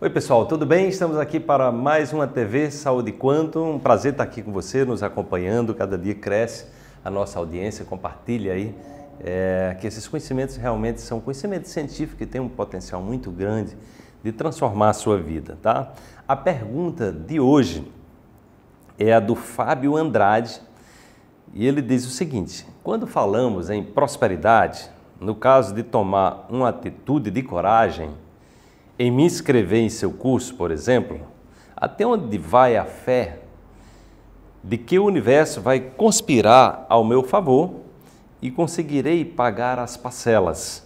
Oi pessoal, tudo bem? Estamos aqui para mais uma TV Saúde Quanto. Um prazer estar aqui com você, nos acompanhando. Cada dia cresce a nossa audiência, compartilha aí é, que esses conhecimentos realmente são conhecimentos científicos que têm um potencial muito grande de transformar a sua vida, tá? A pergunta de hoje é a do Fábio Andrade e ele diz o seguinte: quando falamos em prosperidade, no caso de tomar uma atitude de coragem, em me inscrever em seu curso, por exemplo, até onde vai a fé de que o universo vai conspirar ao meu favor e conseguirei pagar as parcelas?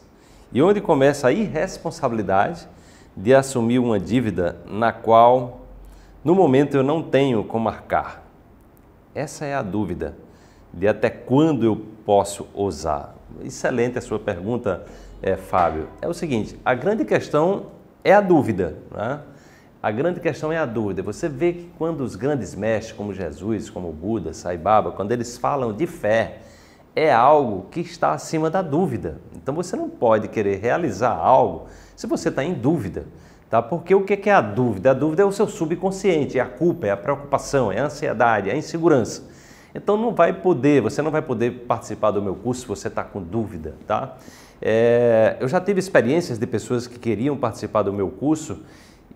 E onde começa a irresponsabilidade de assumir uma dívida na qual, no momento, eu não tenho como marcar? Essa é a dúvida de até quando eu posso ousar. Excelente a sua pergunta, é, Fábio. É o seguinte: a grande questão é a dúvida. Né? A grande questão é a dúvida. Você vê que quando os grandes mestres, como Jesus, como Buda, Sai Baba, quando eles falam de fé, é algo que está acima da dúvida. Então você não pode querer realizar algo se você está em dúvida. Tá? Porque o que é a dúvida? A dúvida é o seu subconsciente, é a culpa, é a preocupação, é a ansiedade, é a insegurança. Então não vai poder, você não vai poder participar do meu curso se você está com dúvida, tá? É, eu já tive experiências de pessoas que queriam participar do meu curso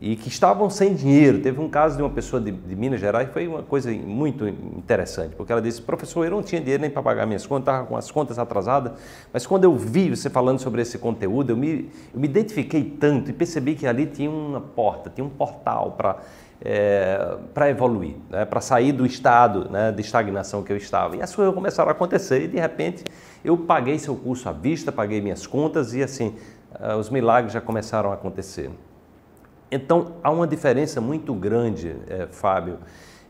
e que estavam sem dinheiro. Teve um caso de uma pessoa de, de Minas Gerais, foi uma coisa muito interessante, porque ela disse: professor, eu não tinha dinheiro nem para pagar minhas contas, estava com as contas atrasadas, mas quando eu vi você falando sobre esse conteúdo, eu me, eu me identifiquei tanto e percebi que ali tinha uma porta, tinha um portal para é, para evoluir, né? para sair do estado né, de estagnação que eu estava. E as coisas começaram a acontecer e de repente eu paguei seu curso à vista, paguei minhas contas e assim, é, os milagres já começaram a acontecer. Então há uma diferença muito grande, é, Fábio,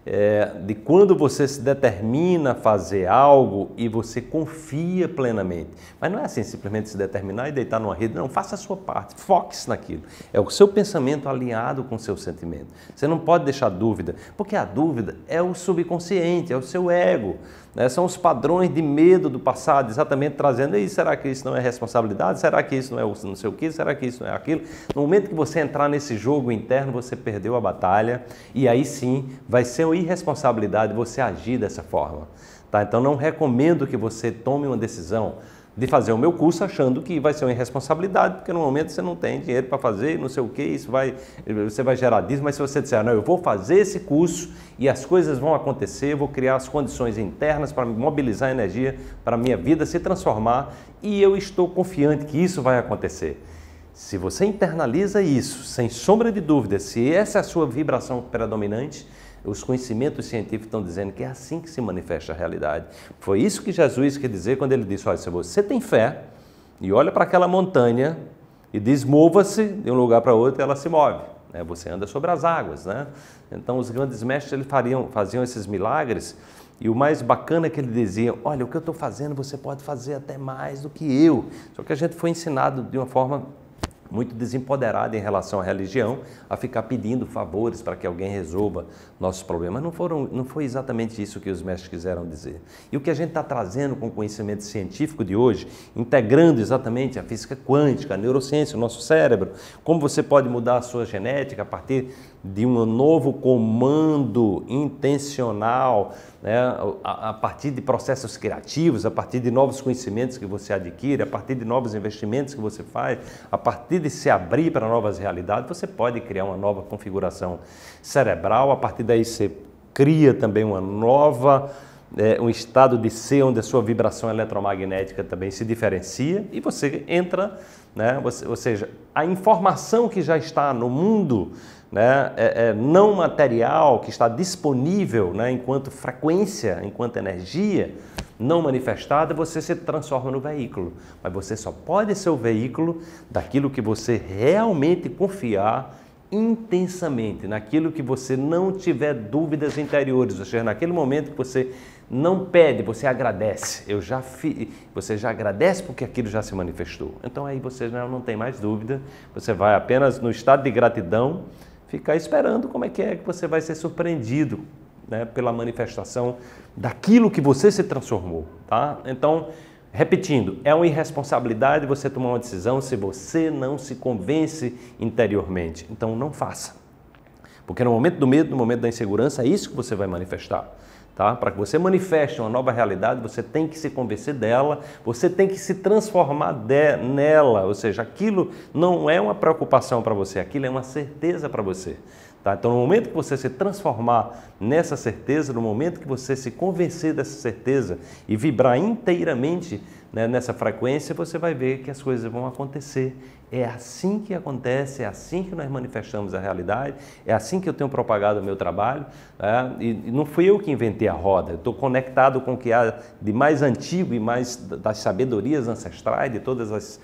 é, de quando você se determina a fazer algo e você confia plenamente. Mas não é assim simplesmente se determinar e deitar numa rede, não, faça a sua parte, foque-se naquilo. É o seu pensamento alinhado com o seu sentimento. Você não pode deixar dúvida, porque a dúvida é o subconsciente, é o seu ego. Né? São os padrões de medo do passado, exatamente trazendo, aí, será que isso não é responsabilidade? Será que isso não é não sei o que? Será que isso não é aquilo? No momento que você entrar nesse jogo interno, você perdeu a batalha e aí sim vai ser uma irresponsabilidade você agir dessa forma. Tá? Então não recomendo que você tome uma decisão de fazer o meu curso achando que vai ser uma irresponsabilidade, porque no momento você não tem dinheiro para fazer, não sei o que, isso vai, você vai gerar disso, mas se você disser, não, eu vou fazer esse curso e as coisas vão acontecer, vou criar as condições internas para mobilizar a energia para a minha vida se transformar e eu estou confiante que isso vai acontecer. Se você internaliza isso, sem sombra de dúvida, se essa é a sua vibração predominante, os conhecimentos científicos estão dizendo que é assim que se manifesta a realidade. Foi isso que Jesus quer dizer quando ele disse: olha, se você tem fé e olha para aquela montanha e diz mova-se de um lugar para outro, ela se move. Né? Você anda sobre as águas. Né? Então, os grandes mestres eles fariam, faziam esses milagres. E o mais bacana é que ele dizia: Olha, o que eu estou fazendo, você pode fazer até mais do que eu. Só que a gente foi ensinado de uma forma muito desempoderada em relação à religião, a ficar pedindo favores para que alguém resolva nossos problemas. Não, foram, não foi exatamente isso que os mestres quiseram dizer. E o que a gente está trazendo com o conhecimento científico de hoje, integrando exatamente a física quântica, a neurociência, o nosso cérebro, como você pode mudar a sua genética a partir de um novo comando intencional, né? a, a partir de processos criativos, a partir de novos conhecimentos que você adquire, a partir de novos investimentos que você faz, a partir partir de se abrir para novas realidades, você pode criar uma nova configuração cerebral. A partir daí, você cria também uma nova. É, um estado de ser onde a sua vibração eletromagnética também se diferencia e você entra, né, você, ou seja, a informação que já está no mundo né, é, é não material, que está disponível né, enquanto frequência, enquanto energia, não manifestada, você se transforma no veículo. Mas você só pode ser o veículo daquilo que você realmente confiar intensamente, naquilo que você não tiver dúvidas interiores, ou seja, naquele momento que você não pede, você agradece. Eu já fi, você já agradece porque aquilo já se manifestou. Então aí você já não tem mais dúvida, você vai apenas no estado de gratidão ficar esperando como é que é que você vai ser surpreendido né, pela manifestação daquilo que você se transformou, tá? Então, repetindo, é uma irresponsabilidade você tomar uma decisão se você não se convence interiormente. Então, não faça. Porque no momento do medo, no momento da insegurança, é isso que você vai manifestar. Tá? Para que você manifeste uma nova realidade, você tem que se convencer dela, você tem que se transformar de, nela. Ou seja, aquilo não é uma preocupação para você, aquilo é uma certeza para você. Tá? Então, no momento que você se transformar nessa certeza, no momento que você se convencer dessa certeza e vibrar inteiramente né, nessa frequência, você vai ver que as coisas vão acontecer. É assim que acontece, é assim que nós manifestamos a realidade, é assim que eu tenho propagado o meu trabalho. Né? E, e não fui eu que inventei a roda, estou conectado com o que há de mais antigo e mais das sabedorias ancestrais, de todas as,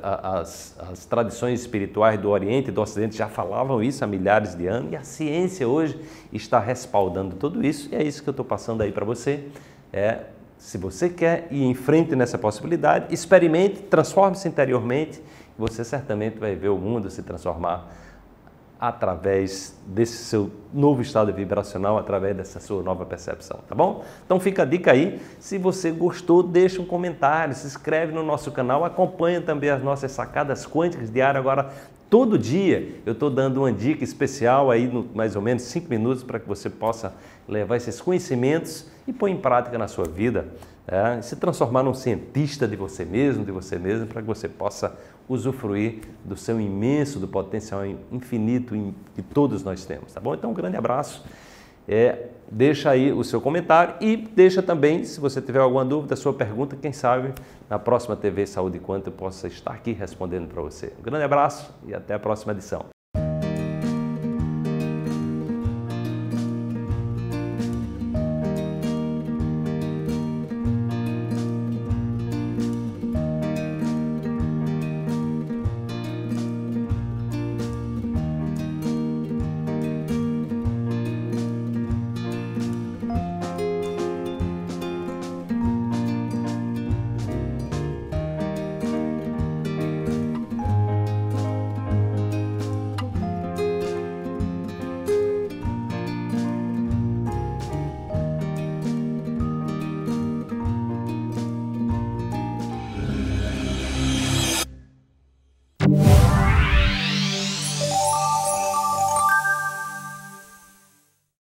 as, as, tradições espirituais do Oriente e do Ocidente já falavam isso há milhares de anos e a ciência hoje está respaldando tudo isso e é isso que eu estou passando aí para você. É se você quer ir em frente nessa possibilidade, experimente, transforme-se interiormente, e você certamente vai ver o mundo se transformar através desse seu novo estado vibracional, através dessa sua nova percepção, tá bom? Então fica a dica aí. Se você gostou, deixa um comentário, se inscreve no nosso canal, acompanha também as nossas sacadas quânticas diárias agora todo dia. Eu estou dando uma dica especial aí, no, mais ou menos cinco minutos, para que você possa levar esses conhecimentos e pôr em prática na sua vida é, se transformar num cientista de você mesmo, de você mesmo, para que você possa usufruir do seu imenso, do potencial infinito que todos nós temos, tá bom? Então, um grande abraço. É, deixa aí o seu comentário e deixa também, se você tiver alguma dúvida, sua pergunta, quem sabe na próxima TV Saúde Quanto eu possa estar aqui respondendo para você. Um grande abraço e até a próxima edição.